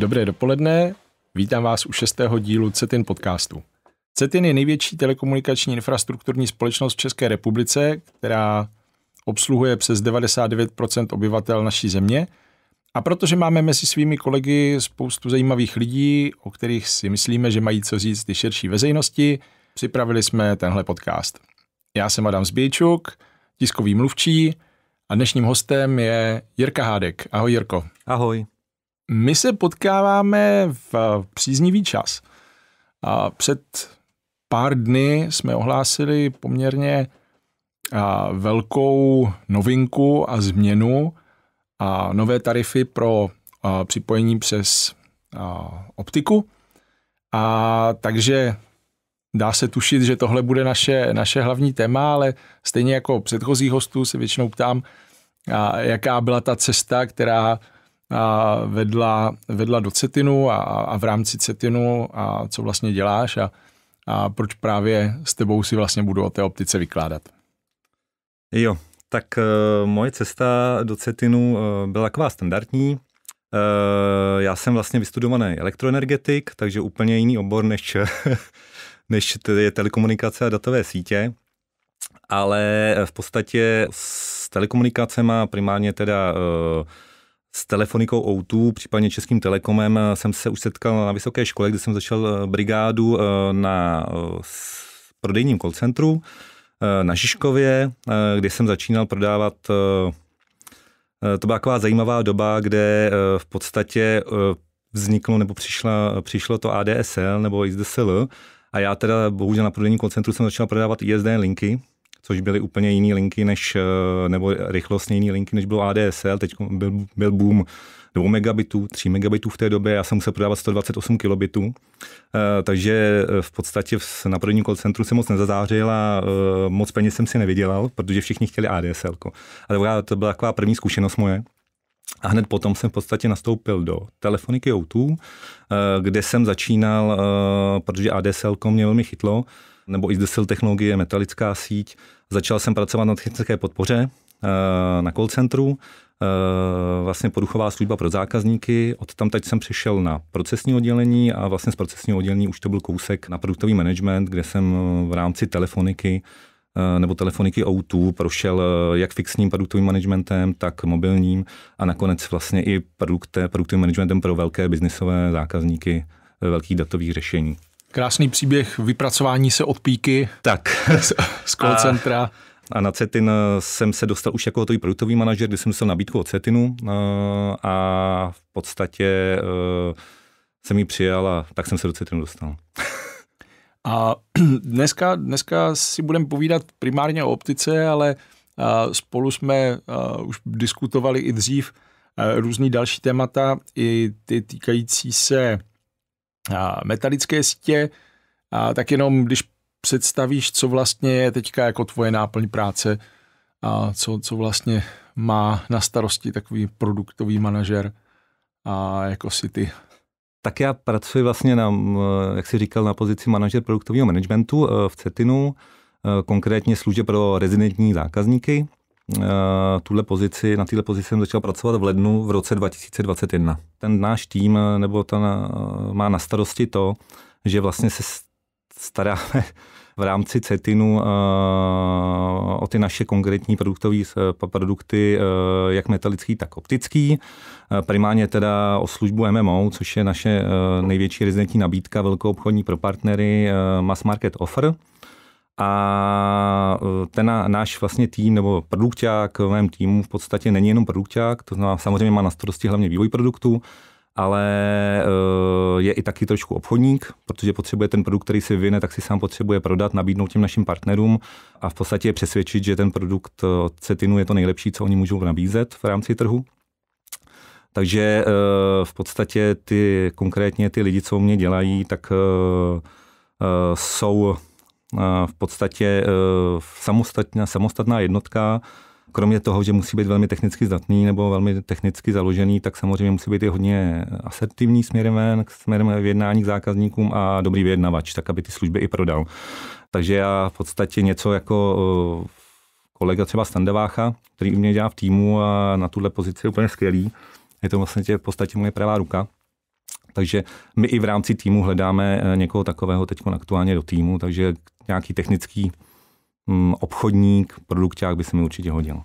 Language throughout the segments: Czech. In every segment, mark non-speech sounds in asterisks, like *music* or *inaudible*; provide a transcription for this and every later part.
Dobré dopoledne, vítám vás u šestého dílu CETIN podcastu. CETIN je největší telekomunikační infrastrukturní společnost v České republice, která obsluhuje přes 99% obyvatel naší země. A protože máme mezi svými kolegy spoustu zajímavých lidí, o kterých si myslíme, že mají co říct ty širší veřejnosti, připravili jsme tenhle podcast. Já jsem Adam Zbějčuk, tiskový mluvčí a dnešním hostem je Jirka Hádek. Ahoj Jirko. Ahoj. My se potkáváme v eh, příznivý čas. A před pár dny jsme ohlásili poměrně eh, velkou novinku a změnu a nové tarify pro eh, připojení přes optiku. A takže dá se tušit, že tohle bude naše, naše hlavní téma, ale stejně jako předchozí hostů se většinou ptám, jaká byla ta cesta, která a vedla, vedla do CETINu a, a v rámci CETINu a co vlastně děláš a, a proč právě s tebou si vlastně budu o té optice vykládat. Jo, tak e, moje cesta do CETINu e, byla taková standardní. E, já jsem vlastně vystudovaný elektroenergetik, takže úplně jiný obor než, *laughs* než je telekomunikace a datové sítě. Ale v podstatě s telekomunikacemi primárně teda e, s telefonikou O2, případně Českým telekomem, eh, jsem se už setkal na vysoké škole, kde jsem začal eh, brigádu eh, na prodejním call centru na Žižkově, kde jsem začínal prodávat to byla taková zajímavá doba, kde v podstatě vzniklo nebo přišla, přišlo to ADSL nebo ISDSL a já teda bohužel na prodejním centru jsem začal prodávat ISDN linky, což byly úplně jiné linky než, eh, nebo rychlostně jiné linky, než bylo ADSL, teď byl, byl boom 2 megabitů, 3 megabitů v té době, já jsem musel prodávat 128 kilobitů, eh, takže eh, v podstatě na prvním call centru se moc nezazářil a moc peněz jsem si nevydělal, protože všichni chtěli ADSL. A to byla taková první zkušenost moje. A hned potom jsem v podstatě nastoupil do telefoniky O2, kde jsem začínal, protože ADSL mě velmi chytlo, nebo i zde technologie, metalická síť. Začal jsem pracovat na technické podpoře eh, na call centru, eh, vlastně poduchová služba pro zákazníky. Od tam teď jsem přišel na procesní oddělení a vlastně z procesního oddělení už to byl kousek na produktový management, kde jsem eh, v rámci telefoniky nebo telefoniky O2 prošel jak fixním produktovým managementem, tak mobilním a nakonec vlastně i produkt produktovým managementem pro velké biznisové zákazníky velkých datových řešení. Krásný příběh vypracování se od píky tak. *laughs* z, z call centra. A... A na Cetin eh, jsem se dostal už jako hotový produktový manažer, kdy jsem dostal nabídku od Cetinu eh, a v podstatě jsem eh, ji přijal a tak jsem se do Cetinu dostal. *laughs* A *clears throat* dneska, dneska si budeme povídat primárně o optice, ale spolu jsme už diskutovali i dřív různý další témata, i ty týkající se metalické sítě, a tak jenom když představíš, co vlastně je teďka jako tvoje náplň práce a co, co vlastně má na starosti takový produktový manažer a jako si ty. Tak já pracuji vlastně na, jak jsi říkal, na pozici manažer produktového managementu eh, v Cetinu, eh, konkrétně služeb pro rezidentní zákazníky. Eh, tuhle pozici, na této pozici jsem začal pracovat v lednu v roce 2021. Ten náš tým eh, nebo ten eh, má na starosti to, že vlastně se staráme *laughs* v rámci CETINu o ty naše konkrétní produktové produkty, jak metalický, tak optický. Primárně teda o službu MMO, což je naše největší rezidentní nabídka velkou obchodní pro partnery Mass Market Offer a e, ten náš vlastně tým, nebo produkták v mém týmu v podstatě není jenom produkták, to znamená samozřejmě má na starosti hlavně vývoj produktu, ale e, je i taky trošku obchodník, protože potřebuje ten produkt, který si vyvine, tak si sám potřebuje prodat, nabídnout těm našim partnerům a v podstatě je přesvědčit, že ten produkt od e, Cetinu je to nejlepší, co oni můžou nabízet v rámci trhu. Takže v podstatě ty konkrétně ty lidi, co mě dělají, tak jsou v podstatě e, samostatná, samostatná jednotka, kromě toho, že musí být velmi technicky zdatný nebo velmi technicky založený, tak samozřejmě musí být i hodně asertivní směrem ven, směrem v jednání k zákazníkům a dobrý vyjednavač, tak aby ty služby i prodal. Takže já v podstatě něco jako e, kolega třeba Standevácha, který u mě dělá v týmu a na tuhle pozici je úplně skvělý. Je to vlastně v podstatě moje pravá ruka. Takže my i v rámci týmu hledáme eh, někoho takového teď aktuálně do týmu, takže nějaký technický mm, obchodník, produkták by se mi určitě hodil.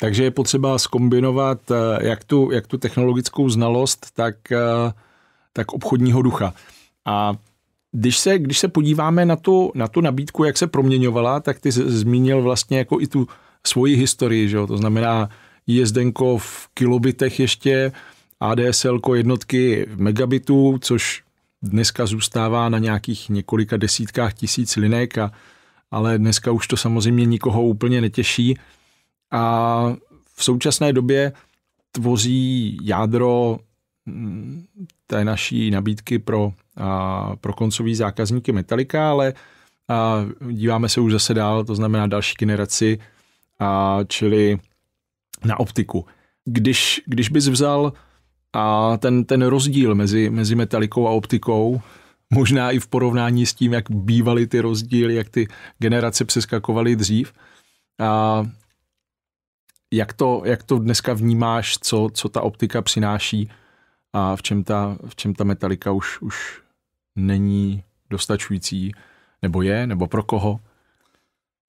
Takže je potřeba skombinovat eh, jak tu, jak tu technologickou znalost, tak, eh, tak obchodního ducha. A když se, když se podíváme na tu, na tu nabídku, jak se proměňovala, tak ty zmínil vlastně jako i tu svoji historii, že jo? to znamená jezdenko v kilobitech ještě, ADSL jednotky megabitů, což dneska zůstává na nějakých několika desítkách tisíc linek, a, ale dneska už to samozřejmě nikoho úplně netěší. A v současné době tvoří jádro mm, té naší nabídky pro, a, pro koncový zákazníky Metallica, ale a, díváme se už zase dál, to znamená další generaci, a, čili na optiku. Když, když bys vzal a ten, ten rozdíl mezi, mezi metalikou a optikou, možná i v porovnání s tím, jak bývaly ty rozdíly, jak ty generace přeskakovaly dřív. A jak to, jak to dneska vnímáš, co, co ta optika přináší a v čem ta, v čem ta metalika už, už není dostačující, nebo je, nebo pro koho?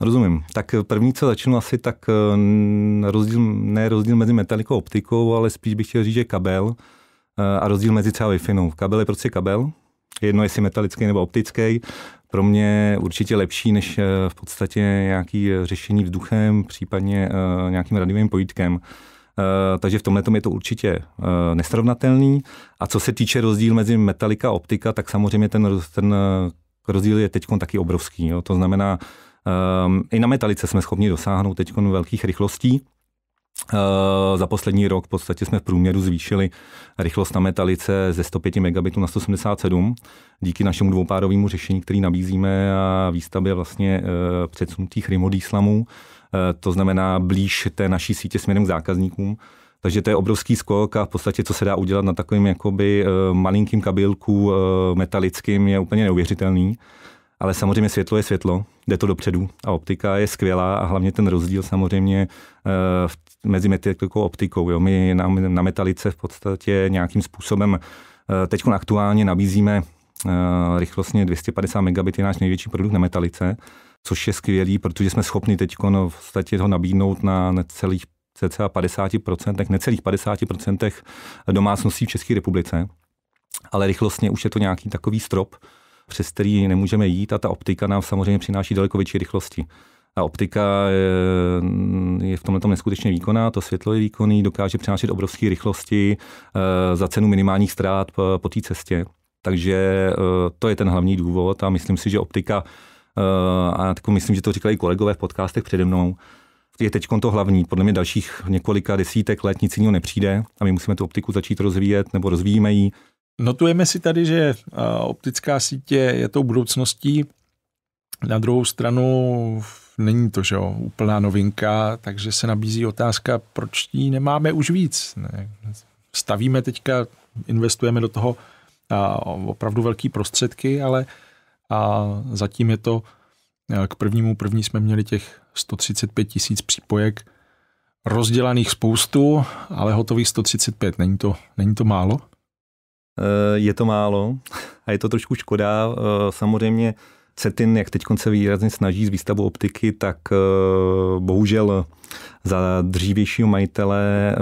Rozumím. Tak první, co začnu asi, tak eh, rozdíl, ne rozdíl mezi metalikou a optikou, ale spíš bych chtěl říct, že kabel eh, a rozdíl mezi třeba wi Kabel je prostě kabel, jedno jestli metalický nebo optický. Pro mě určitě lepší než eh, v podstatě nějaký řešení vzduchem, případně nějakým radiovým pojítkem. Takže v tomhle je to určitě nesrovnatelný. A co se týče rozdíl mezi metalika a optika, tak samozřejmě ten, ten rozdíl je teď taky obrovský. Jo. To znamená, Ehm, I na metalice jsme schopni dosáhnout teď velkých rychlostí. Ehm, za poslední rok v podstatě jsme v průměru zvýšili rychlost na metalice ze 105 megabitů na 177 díky našemu dvoupárovému řešení, který nabízíme a výstavbě vlastně eh, předsunutých rimodýslamů, eh, to znamená blíž té naší sítě směrem k zákazníkům. Takže to je obrovský skok a v podstatě, co se dá udělat na takovým jakoby eh, malinkým kabelku metalickým, je úplně neuvěřitelný ale samozřejmě světlo je světlo, jde to dopředu a optika je skvělá a hlavně ten rozdíl samozřejmě eh, mezi metalikou a optikou. Jo. My na, na metalice v podstatě nějakým způsobem eh, teď aktuálně nabízíme eh, rychlostně 250 megabit je náš největší produkt na metalice, což je skvělý, protože jsme schopni teď no, v podstatě ho nabídnout na necelých cca 50%, necelých 50% domácností v České republice. Ale rychlostně už je to nějaký takový strop, přes který nemůžeme jít a ta optika nám samozřejmě přináší daleko větší rychlosti. A optika je, je v tomhle neskutečně výkonná, to světlo je výkonný, dokáže přinášet obrovské rychlosti eh, za cenu minimálních ztrát po, po té cestě. Takže eh, to je ten hlavní důvod a myslím si, že optika, eh, a tak myslím, že to říkali kolegové v podcastech přede mnou, je teď to hlavní. Podle mě dalších několika desítek let nic jiného nepřijde a my musíme tu optiku začít rozvíjet nebo rozvíjíme ji Notujeme si tady, že optická sítě je tou budoucností. Na druhou stranu není to že jo, úplná novinka, takže se nabízí otázka, proč ji nemáme už víc. Stavíme teďka, investujeme do toho opravdu velké prostředky, ale a zatím je to, k prvnímu první jsme měli těch 135 tisíc přípojek, rozdělaných spoustu, ale hotových 135, není to, není to málo? Eh, je to málo a je to trošku škoda. Eh, samozřejmě CETIN, jak teď se výrazně snaží z výstavu optiky, tak eh, bohužel za dřívějšího majitele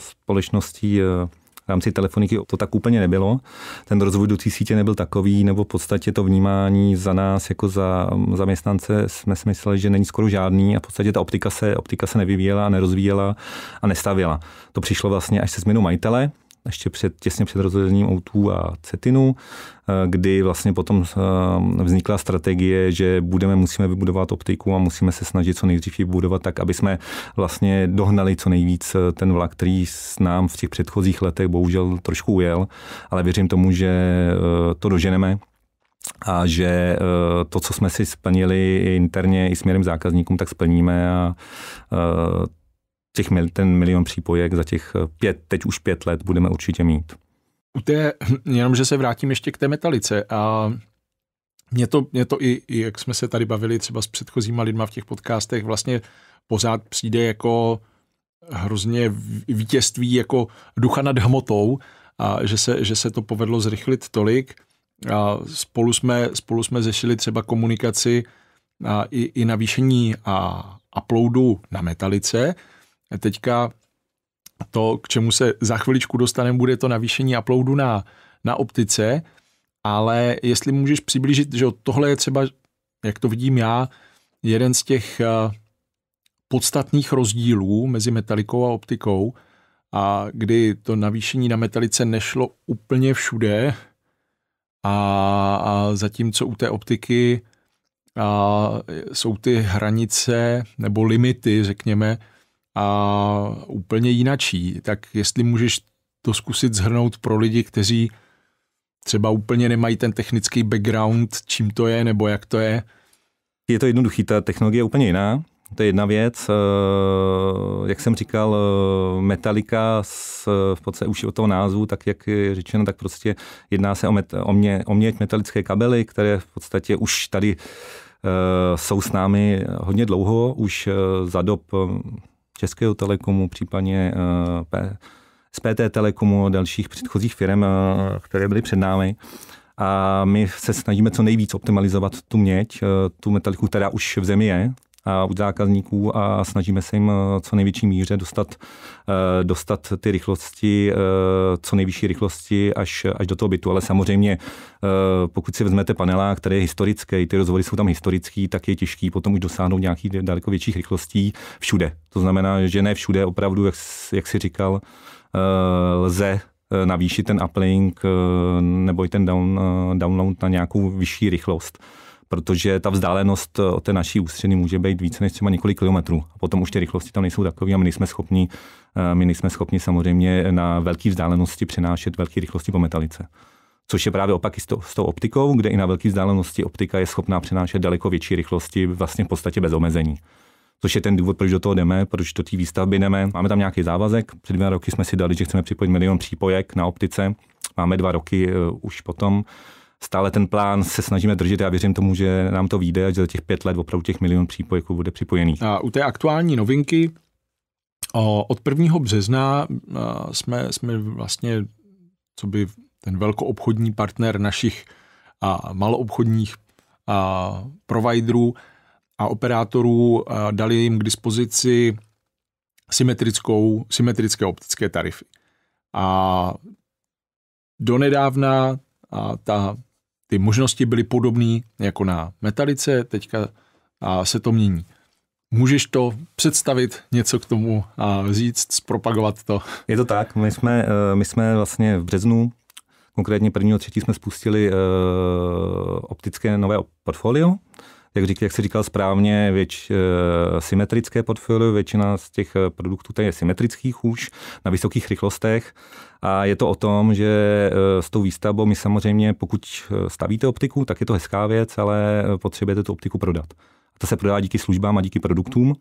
společností v rámci telefoniky to tak úplně nebylo. Ten rozvoj do sítě nebyl takový, nebo v podstatě to vnímání za nás jako za zaměstnance jsme si mysleli, že není skoro žádný a v podstatě ta optika se, optika se nevyvíjela, nerozvíjela a nestavila. To přišlo vlastně až se změnou majitele ještě před, těsně před rozhozením autů a Cetinu, eh, kdy vlastně potom eh, vznikla strategie, že budeme, musíme vybudovat optiku a musíme se snažit co nejdřív vybudovat budovat tak, aby jsme vlastně dohnali co nejvíc eh, ten vlak, který s nám v těch předchozích letech bohužel trošku ujel, ale věřím tomu, že to doženeme a že to, co jsme si splnili interně i směrem zákazníkům, tak splníme a těch, ten milion přípojek za těch eh, pět, teď už pět let budeme určitě mít. U té, *clears throat* jenom že se vrátím ještě k té metalice a mě to, mě to i, i, jak jsme se tady bavili třeba s předchozíma lidma v těch podcastech, vlastně pořád přijde jako hrozně vítězství jako ducha nad hmotou, a že, se, že se to povedlo zrychlit tolik. A spolu, jsme, spolu jsme řešili třeba komunikaci a i, i navýšení a uploadu na metalice, Teďka to, k čemu se za chviličku dostaneme, bude to navýšení uploadu na, na optice, ale jestli můžeš přiblížit, že tohle je třeba, jak to vidím já, jeden z těch eh, podstatných rozdílů mezi metalikou a optikou, a kdy to navýšení na metalice nešlo úplně všude a, a zatímco u té optiky a, eh, jsou ty hranice nebo limity, řekněme, a úplně jinačí. Tak jestli můžeš to zkusit zhrnout pro lidi, kteří třeba úplně nemají ten technický background, čím to je nebo jak to je? Je to jednoduchý, ta technologie je úplně jiná. To je jedna věc. Eh, jak jsem říkal, eh, Metallica s, v podstatě už od toho názvu, tak jak je řečeno, tak prostě jedná se o, met, o, mě, o měť metalické kabely, které v podstatě už tady eh, jsou s námi hodně dlouho, už za dob Českého telekomu, případně z eh, PT Telekomu a dalších předchozích firm, eh, které byly před námi. A my se snažíme co nejvíc optimalizovat tu měď, eh, tu metaliku, která už v zemi je, od zákazníků a snažíme se jim eh, co největší míře dostat, eh, dostat ty rychlosti, eh, co nejvyšší rychlosti až, až do toho bytu. Ale samozřejmě, pokud si vezmete panela, který je historický, ty rozvody jsou tam historický, tak je těžký potom už dosáhnout nějakých daleko větších rychlostí všude. To znamená, že ne všude opravdu, jak, jak si říkal, lze navýšit ten uplink nebo i ten down, download na nějakou vyšší rychlost protože ta vzdálenost eh, od té naší ústředny může být více než třeba několik kilometrů. A potom už ty rychlosti tam nejsou takové a my nejsme schopni, eh, my nejsme schopni samozřejmě na velké vzdálenosti přenášet velké rychlosti po metalice. Což je právě opak i s, to, s tou optikou, kde i na velké vzdálenosti optika je schopná přenášet daleko větší rychlosti, vlastně v podstatě bez omezení. Což je ten důvod, proč do toho jdeme, proč do té výstavby jdeme. Máme tam nějaký závazek. Před dvěma roky jsme si dali, že chceme připojit milion přípojek na optice. Máme dva roky uh, už potom stále ten plán se snažíme držet. Já věřím tomu, že nám to vyjde, že za těch pět let opravdu těch milion přípojků bude připojených. A u té aktuální novinky od 1. března jsme, jsme vlastně, co by ten velkoobchodní partner našich a maloobchodních a providerů a operátorů a dali jim k dispozici symetrickou, symetrické optické tarify. A donedávna a ta, ty možnosti byly podobné jako na metalice, teďka a se to mění. Můžeš to představit, něco k tomu a říct, zpropagovat to? Je to tak, my jsme, eh, my jsme vlastně v březnu, konkrétně prvního třetí jsme spustili eh, optické nové portfolio, jak, řík, jak jsi říkal správně, věč, eh, symetrické portfolio, většina z těch eh, produktů tady je symetrických už na vysokých rychlostech a je to o tom, že eh, s tou výstavbou my samozřejmě, pokud stavíte optiku, tak je to hezká věc, ale potřebujete tu optiku prodat. A to se prodá díky službám a díky produktům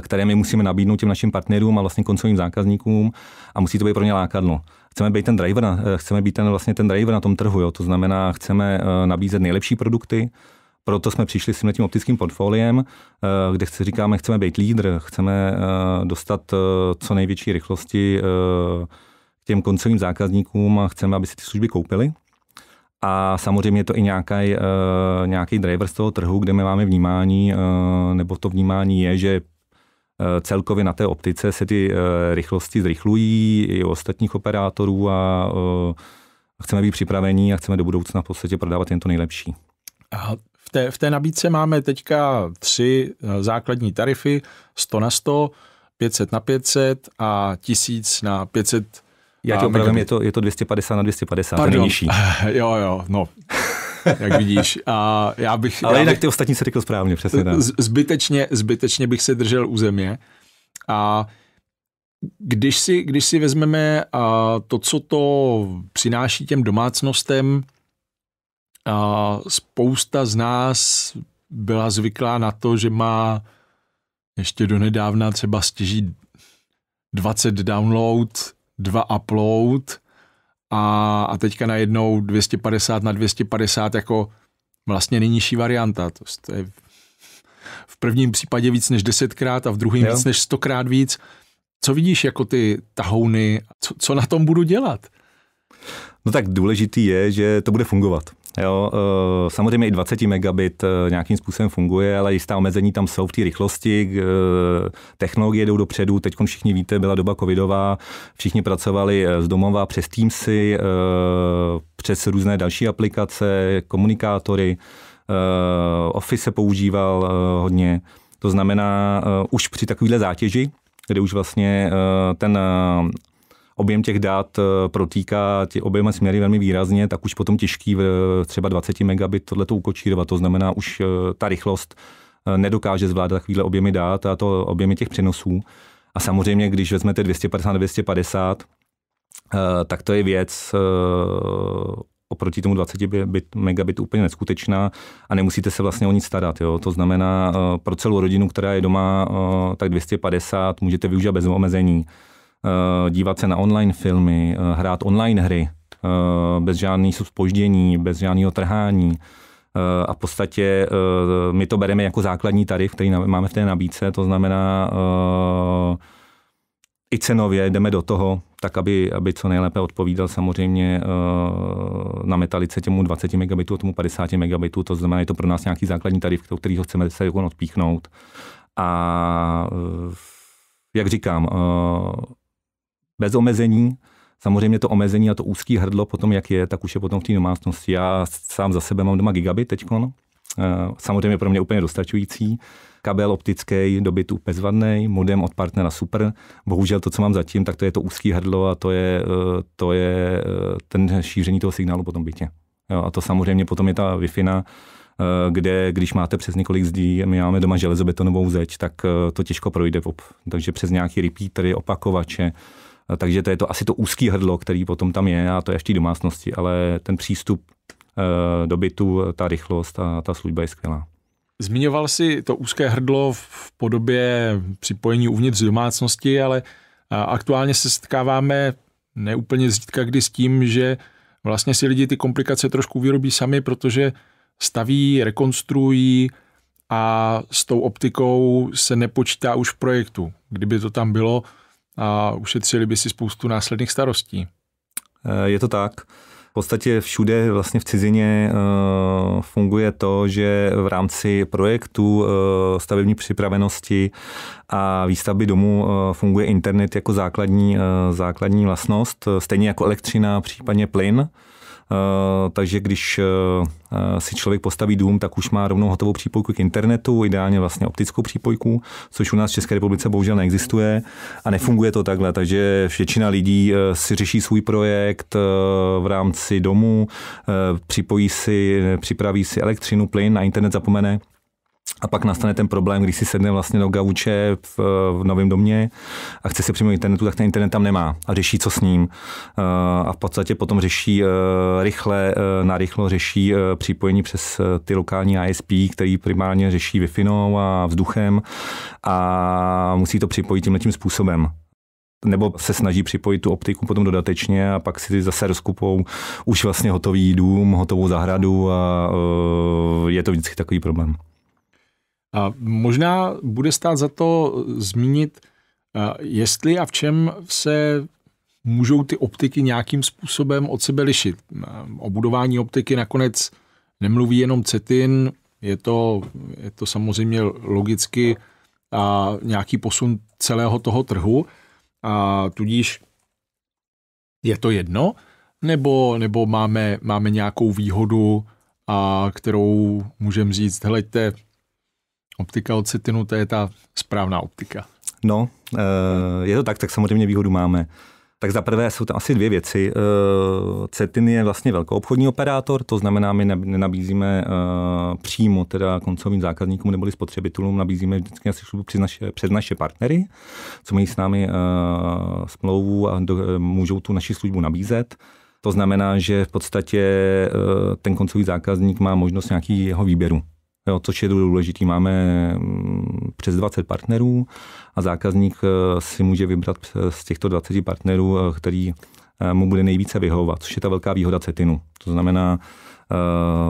které my musíme nabídnout těm našim partnerům a vlastně koncovým zákazníkům a musí to být pro ně lákadlo. Chceme být ten driver, chceme být ten, vlastně ten driver na tom trhu, jo? to znamená, chceme nabízet nejlepší produkty, proto jsme přišli s tím optickým portfoliem, eh, kde chci, říkáme, chceme být lídr, chceme eh, dostat eh, co největší rychlosti k těm koncovým zákazníkům a chceme, aby si ty služby koupili. A samozřejmě je to i nějaký, nějaký driver z toho trhu, kde my máme vnímání, nebo to vnímání je, že celkově na té optice se ty rychlosti zrychlují i u ostatních operátorů a chceme být připravení a chceme do budoucna v podstatě prodávat jen to nejlepší. A v té, v té nabídce máme teďka tři eh, základní tarify, 100 na 100, 500 na 500 a 1000 na 500 já tě opravím, je to, je to 250 na 250, Pardon. to nejnižší. *laughs* Jo, jo, no. jak vidíš. A já bych, Ale já jinak bych, ty ostatní se řekl správně, přesně tak. Zbytečně, zbytečně bych se držel u země. A když si, když si vezmeme a to, co to přináší těm domácnostem, spousta z nás byla zvyklá na to, že má ještě do nedávna třeba stěží 20 download, 2 upload a, a teďka najednou 250 na 250 jako vlastně nejnižší varianta. To je v prvním případě víc než desetkrát a v druhém víc než stokrát víc. Co vidíš jako ty tahouny? Co, co na tom budu dělat? No tak důležitý je, že to bude fungovat. Jo, eh, samozřejmě i 20 megabit eh, nějakým způsobem funguje, ale jistá omezení tam jsou v té rychlosti, eh, technologie jdou dopředu, teď všichni víte, byla doba covidová, všichni pracovali z domova přes Teamsy, přes různé další aplikace, komunikátory, Office se používal hodně, to znamená už při takovéhle zátěži, kde už vlastně ten objem těch dat eh, protýká tě oběma směry velmi výrazně, tak už potom těžký v eh, třeba 20 megabit tohleto ukočírovat. To znamená, už eh, ta rychlost nedokáže zvládat takovýhle objemy dát a to objemy těch přenosů. A samozřejmě, když vezmete 250 250, tak to je věc oproti tomu 20 bit, megabit úplně neskutečná a nemusíte se vlastně o nic starat. Jo? To znamená, pro celou rodinu, která je doma, tak 250 můžete využít bez omezení. Eh, dívat se na online filmy, eh, hrát online hry, eh, bez žádných spoždění, bez žádného trhání. A v podstatě my to bereme jako základní tarif, který máme v té nabídce, to znamená i cenově jdeme do toho, tak aby, aby co nejlépe odpovídal samozřejmě na metalice těmu 20 megabitu, tomu 50 megabitů, to znamená, je to pro nás nějaký základní tarif, ho chceme se jako odpíchnout. A jak říkám, bez omezení. Samozřejmě to omezení a to úzký hrdlo potom, jak je, tak už je potom v té domácnosti. Já sám za sebe mám doma gigabit teďkon. Eh, samozřejmě pro mě úplně dostačující. Kabel optický, do bytu bezvadný, modem od partnera super. Bohužel to, co mám zatím, tak to je to úzký hrdlo a to je, eh, to je eh, ten šíření toho signálu po tom bytě. Jo, a to samozřejmě potom je ta wi kde když máte přes několik zdí, my máme doma železobetonovou zeď, tak to těžko projde. Takže přes nějaký repeatery, opakovače, Eh, takže to je to asi to úzký hrdlo, který potom tam je a to je v té domácnosti, ale ten přístup eh, do bytu, eh, ta rychlost a ta služba je skvělá. Zmiňoval si to úzké hrdlo v podobě připojení uvnitř domácnosti, ale aktuálně se setkáváme neúplně zřídka kdy s tím, že vlastně si lidi ty komplikace trošku vyrobí sami, protože staví, rekonstruují a s tou optikou se nepočítá už v projektu. Kdyby to tam bylo, a ušetřili by si spoustu následných starostí. E, je to tak. V podstatě všude vlastně v cizině e, funguje to, že v rámci projektu e, stavební připravenosti a výstavby domu funguje internet jako základní, základní vlastnost, stejně jako elektřina, případně plyn. Eh, takže když eh, eh, si člověk postaví dům, tak už má rovnou hotovou přípojku k internetu, ideálně vlastně optickou přípojku, což u nás v České republice bohužel neexistuje a nefunguje to takhle, takže většina lidí si řeší svůj projekt v rámci domu, připojí si, připraví si elektřinu, plyn a internet zapomene a pak nastane ten problém, když si sedne vlastně do gauče v, v novém domě a chce si přímo internetu, tak ten internet tam nemá a řeší, co s ním. Eh, a v podstatě potom řeší eh, rychle, eh, narychlo řeší připojení přes ty lokální ISP, který primárně řeší wi a vzduchem a musí to připojit tímhle tím způsobem nebo se snaží připojit tu optiku potom dodatečně a pak si zase rozkupou už vlastně hotový dům, hotovou zahradu a je to vždycky takový problém. A možná bude stát za to zmínit, eh, jestli a v čem se můžou ty optiky nějakým způsobem od sebe lišit. Eh, o budování optiky nakonec nemluví jenom Cetin, je to, je to samozřejmě logicky a nějaký posun celého toho trhu a tudíž je to jedno, nebo, nebo máme, máme nějakou výhodu, a kterou můžeme říct, hleďte, optika od citinu, to je ta správná optika. No, eh, je to tak, tak samozřejmě výhodu máme. Tak za prvé jsou tam asi dvě věci. Eh, cetin je vlastně velký obchodní operátor, to znamená, my nenabízíme eh, přímo teda koncovým zákazníkům neboli spotřebitelům, nabízíme vždycky asi službu přes naše, přes naše partnery, co mají s námi smlouvu a do, můžou tu naši službu nabízet. To znamená, že v podstatě ten koncový zákazník má možnost nějakého výběru jo, což je důležitý. Máme mm, přes 20 partnerů a zákazník eh, si může vybrat eh, z těchto 20 partnerů, eh, který mu bude nejvíce vyhovovat, což je ta velká výhoda Cetinu. To znamená,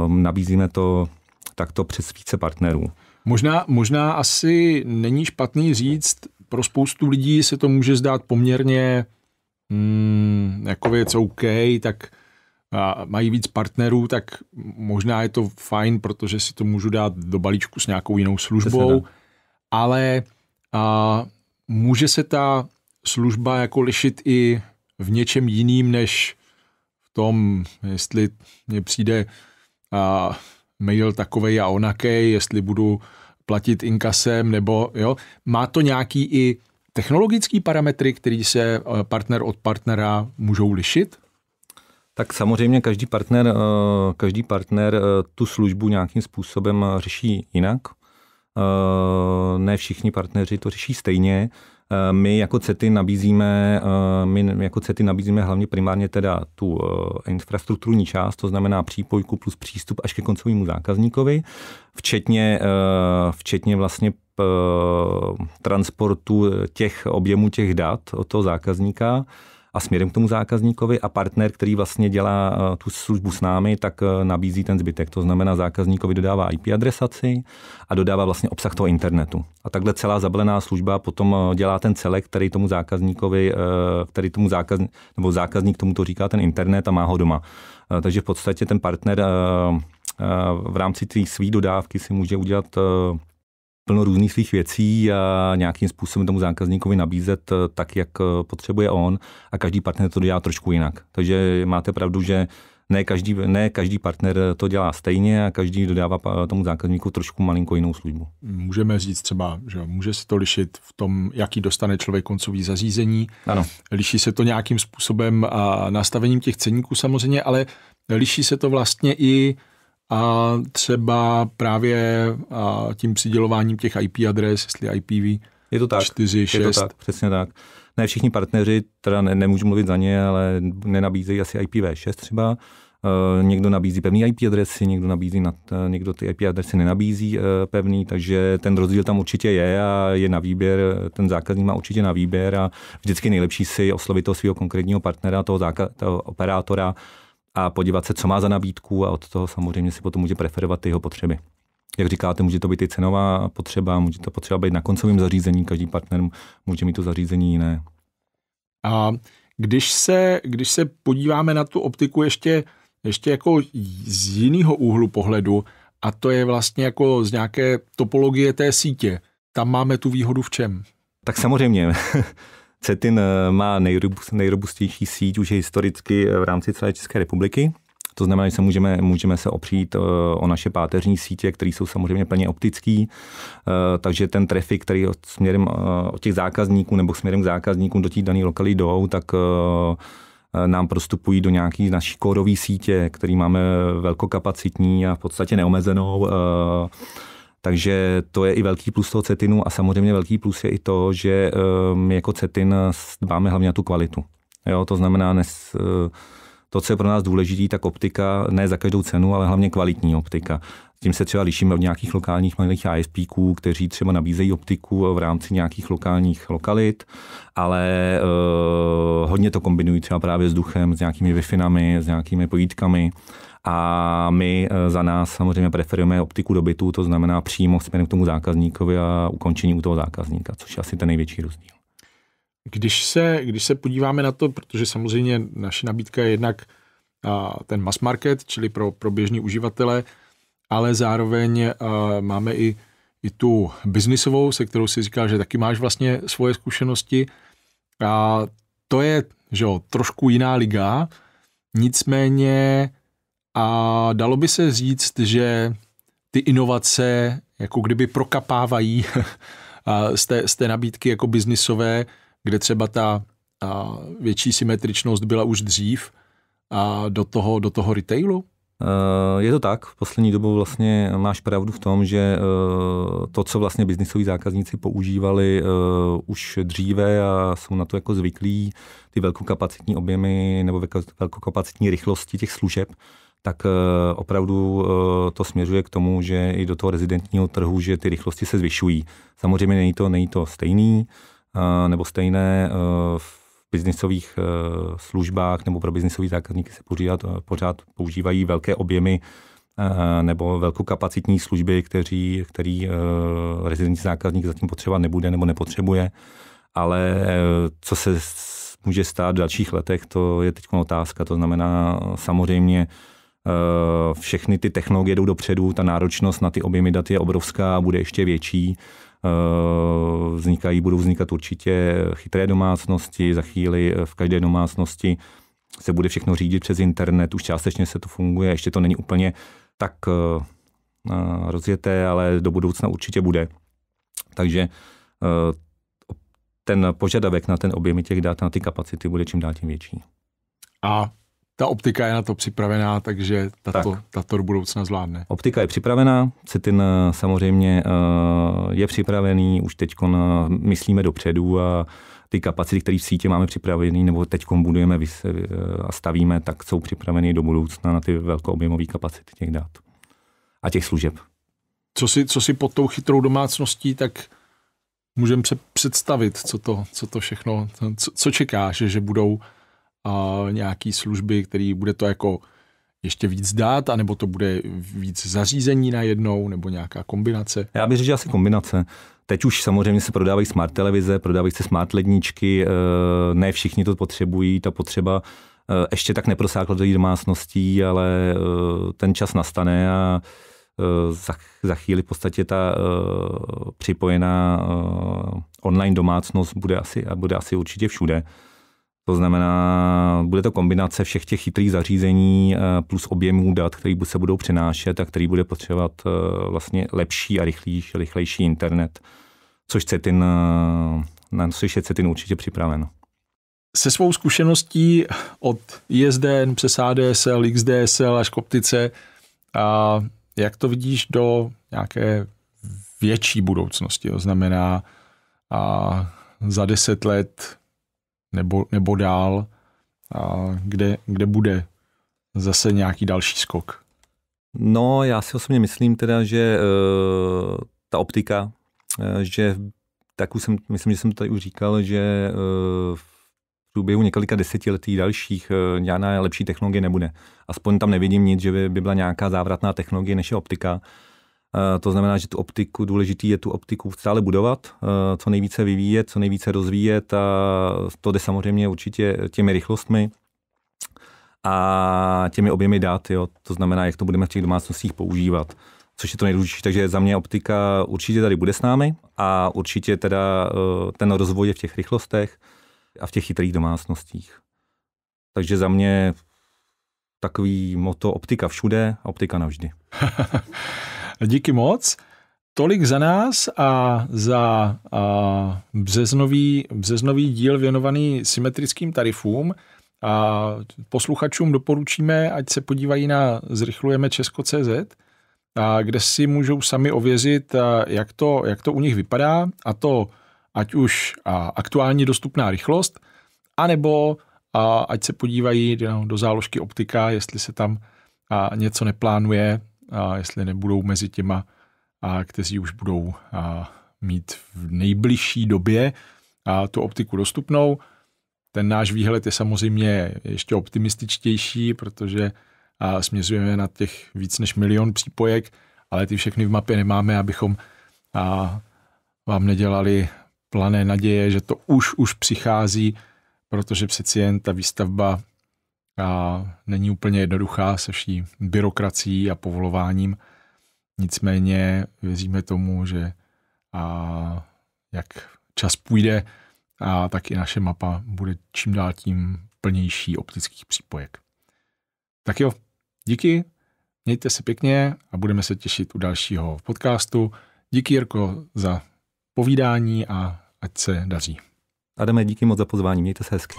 nabízíme to takto přes více partnerů. Možná, možná asi není špatný říct, pro spoustu lidí se to může zdát poměrně hmm, jako věc OK, tak a mají víc partnerů, tak možná je to fajn, protože si to můžu dát do balíčku s nějakou jinou službou, ale a, může se ta služba jako lišit i v něčem jiným, než v tom, jestli mně přijde a, mail takovej a onakej, jestli budu platit inkasem, nebo jo, má to nějaký i technologický parametry, který se partner od partnera můžou lišit? Tak samozřejmě každý partner, eh, každý partner eh, tu službu nějakým způsobem eh, řeší jinak. Ne všichni partneři to řeší stejně. My jako CETY nabízíme, my jako CETY nabízíme hlavně primárně teda tu infrastrukturní část, to znamená přípojku plus přístup až ke koncovému zákazníkovi, včetně, včetně vlastně transportu těch objemů těch dat od toho zákazníka a směrem k tomu zákazníkovi a partner, který vlastně dělá eh, tu službu s námi, tak eh, nabízí ten zbytek. To znamená, zákazníkovi dodává IP adresaci a dodává vlastně obsah toho internetu. A takhle celá zabalená služba potom eh, dělá ten celek, který tomu zákazníkovi, který tomu zákaz, nebo zákazník tomu to říká ten internet a má ho doma. Takže v podstatě ten partner v rámci té své dodávky si může udělat plno různých svých věcí a nějakým způsobem tomu zákazníkovi nabízet eh, tak, jak eh, potřebuje on a každý partner to dělá trošku jinak. Takže máte pravdu, že ne každý, ne každý partner eh, to dělá stejně a každý dodává tomu zákazníku trošku malinko jinou službu. Můžeme říct třeba, že může se to lišit v tom, jaký dostane člověk koncový zařízení. Ano. Liší se to nějakým způsobem a nastavením těch ceníků samozřejmě, ale liší se to vlastně i a třeba právě tím přidělováním těch IP adres, jestli IPv je to tak, 4, 6. Je to tak, přesně tak. Ne všichni partneři, teda ne, nemůžu mluvit za ně, ale nenabízejí asi IPv6 třeba, eh, někdo nabízí pevný IP adresy, někdo, nabízí nad, eh, někdo ty IP adresy nenabízí eh, pevný, takže ten rozdíl tam určitě je a je na výběr, ten zákazník má určitě na výběr a vždycky nejlepší si oslovit toho svého konkrétního partnera, toho, záka, toho operátora, a podívat se, co má za nabídku a od toho samozřejmě si potom může preferovat ty jeho potřeby. Jak říkáte, může to být i cenová potřeba, může to potřeba být na koncovém zařízení, každý partner může mít to zařízení jiné. A když se, když se podíváme na tu optiku ještě, ještě jako z jiného úhlu pohledu, a to je vlastně jako z nějaké topologie té sítě, tam máme tu výhodu v čem? Tak samozřejmě. Cetin eh, má nejrobust, nejrobustnější síť už historicky eh, v rámci celé České republiky. To znamená, že se můžeme, můžeme se opřít eh, o naše páteřní sítě, které jsou samozřejmě plně optický, takže ten trafik, který od, směrem od těch zákazníků nebo směrem k zákazníkům do těch daných lokalí jdou, tak nám prostupují do nějaký naší kórové sítě, který máme velkokapacitní a v podstatě neomezenou takže to je i velký plus toho cetinu a samozřejmě velký plus je i to, že ehm, my jako cetin dbáme hlavně na tu kvalitu. Jo, to znamená, eh, to, co je pro nás důležitý, tak optika, ne za každou cenu, ale hlavně kvalitní optika. Tím se třeba lišíme od nějakých lokálních malých ISPků, kteří třeba nabízejí optiku v rámci nějakých lokálních lokalit, ale e, hodně to kombinují třeba právě s duchem, s nějakými wi s nějakými pojítkami. A my eh, za nás samozřejmě preferujeme optiku dobytu, to znamená přímo směrem k tomu zákazníkovi a ukončení u toho zákazníka, což je asi ten největší rozdíl. Když se, když se podíváme na to, protože samozřejmě naše nabídka je jednak ten mass market, čili pro, pro běžní uživatele, ale zároveň máme i, i tu biznisovou, se kterou si říkal, že taky máš vlastně svoje zkušenosti. A to je že jo, trošku jiná liga, nicméně a dalo by se říct, že ty inovace jako kdyby prokapávají *laughs* z té, z té nabídky jako biznisové, kde třeba ta a větší symetričnost byla už dřív a do toho, do toho retailu? Eh, je to tak, poslední dobou vlastně máš pravdu v tom, že eh, to, co vlastně biznisoví zákazníci používali eh, už dříve a jsou na to jako zvyklí, ty velkokapacitní objemy nebo velkokapacitní rychlosti těch služeb, tak eh, opravdu eh, to směřuje k tomu, že i do toho rezidentního trhu, že ty rychlosti se zvyšují. Samozřejmě není to, není to stejný eh, nebo stejné v biznisových službách nebo pro biznisový zákazníky se pořád, pořád používají velké objemy nebo velkokapacitní služby, kteří, který rezidentní zákazník zatím potřeba nebude nebo nepotřebuje. Ale co se může stát v dalších letech, to je teď otázka. To znamená samozřejmě Eh, všechny ty technologie jdou dopředu, ta náročnost na ty objemy dat je obrovská a bude ještě větší. Eh, vznikají, budou vznikat určitě chytré domácnosti, za chvíli eh, v každé domácnosti se bude všechno řídit přes internet, už částečně se to funguje, ještě to není úplně tak rozjeté, ale do budoucna určitě bude. Takže ten požadavek na ten objem těch dat, na ty kapacity bude čím dál tím větší. A ta optika je na to připravená, takže tato, tak. tato do budoucna zvládne. Optika je připravená, Cetin eh, samozřejmě eh, je připravený, už teď eh, myslíme dopředu a ty kapacity, které v sítě máme připravené, nebo teď budujeme a stavíme, tak jsou připraveny do budoucna na ty velkoobjemové kapacity těch dat a těch služeb. Co si, co si pod tou chytrou domácností tak můžeme představit, co to, co to všechno, co, co čekáš, že budou a nějaký služby, který bude to jako ještě víc dát, anebo to bude víc zařízení najednou, nebo nějaká kombinace? Já bych řekl, že asi kombinace. Teď už samozřejmě se prodávají smart televize, prodávají se smart ledničky, eh, ne všichni to potřebují, ta potřeba eh, ještě tak neprosákla do domácností, ale eh, ten čas nastane a za, za chvíli v podstatě ta připojená online domácnost bude asi, bude asi určitě všude. To znamená, bude to kombinace všech těch chytrých zařízení eh, plus objemů dat, který se budou přenášet a který bude potřebovat eh, vlastně lepší a rychlejší, rychlejší internet, což CETIN, eh, na což je CETIN určitě připraveno? Se svou zkušeností od ISDN přes ADSL, XDSL až k optice, a jak to vidíš do nějaké větší budoucnosti, to znamená a za deset let nebo, nebo dál, a kde, kde bude zase nějaký další skok? No, já si osobně myslím teda, že e, ta optika, e, že tak už jsem, myslím, že jsem to tady už říkal, že e, v průběhu několika desetiletí dalších e, nějaká lepší technologie nebude. Aspoň tam nevidím nic, že by, by byla nějaká závratná technologie než je optika. Eh, to znamená, že tu optiku, důležitý je tu optiku stále budovat, eh, co nejvíce vyvíjet, co nejvíce rozvíjet a to jde samozřejmě určitě těmi rychlostmi a těmi objemy dat, jo. to znamená, jak to budeme v těch domácnostích používat což je to nejdůležitější. Takže za mě optika určitě tady bude s námi a určitě teda eh, ten rozvoj je v těch rychlostech a v těch chytrých domácnostích. Takže za mě takový moto optika všude, optika navždy. *laughs* Díky moc. Tolik za nás a za a březnový, březnový díl věnovaný symetrickým tarifům. A posluchačům doporučíme, ať se podívají na zrychlujeme Česko.cz, a kde si můžou sami ověřit, jak to, jak to u nich vypadá, a to ať už a aktuální dostupná rychlost, anebo a ať se podívají do záložky optika, jestli se tam a něco neplánuje a jestli nebudou mezi těma, a kteří už budou a mít v nejbližší době a tu optiku dostupnou. Ten náš výhled je samozřejmě ještě optimističtější, protože a směřujeme na těch víc než milion přípojek, ale ty všechny v mapě nemáme, abychom a vám nedělali plané naděje, že to už, už přichází, protože přeci jen ta výstavba a není úplně jednoduchá se vší byrokracií a povolováním. Nicméně věříme tomu, že a jak čas půjde, a tak i naše mapa bude čím dál tím plnější optických přípojek. Tak jo, díky, mějte se pěkně a budeme se těšit u dalšího podcastu. Díky Jirko za povídání a ať se daří. Adame, díky moc za pozvání, mějte se hezky.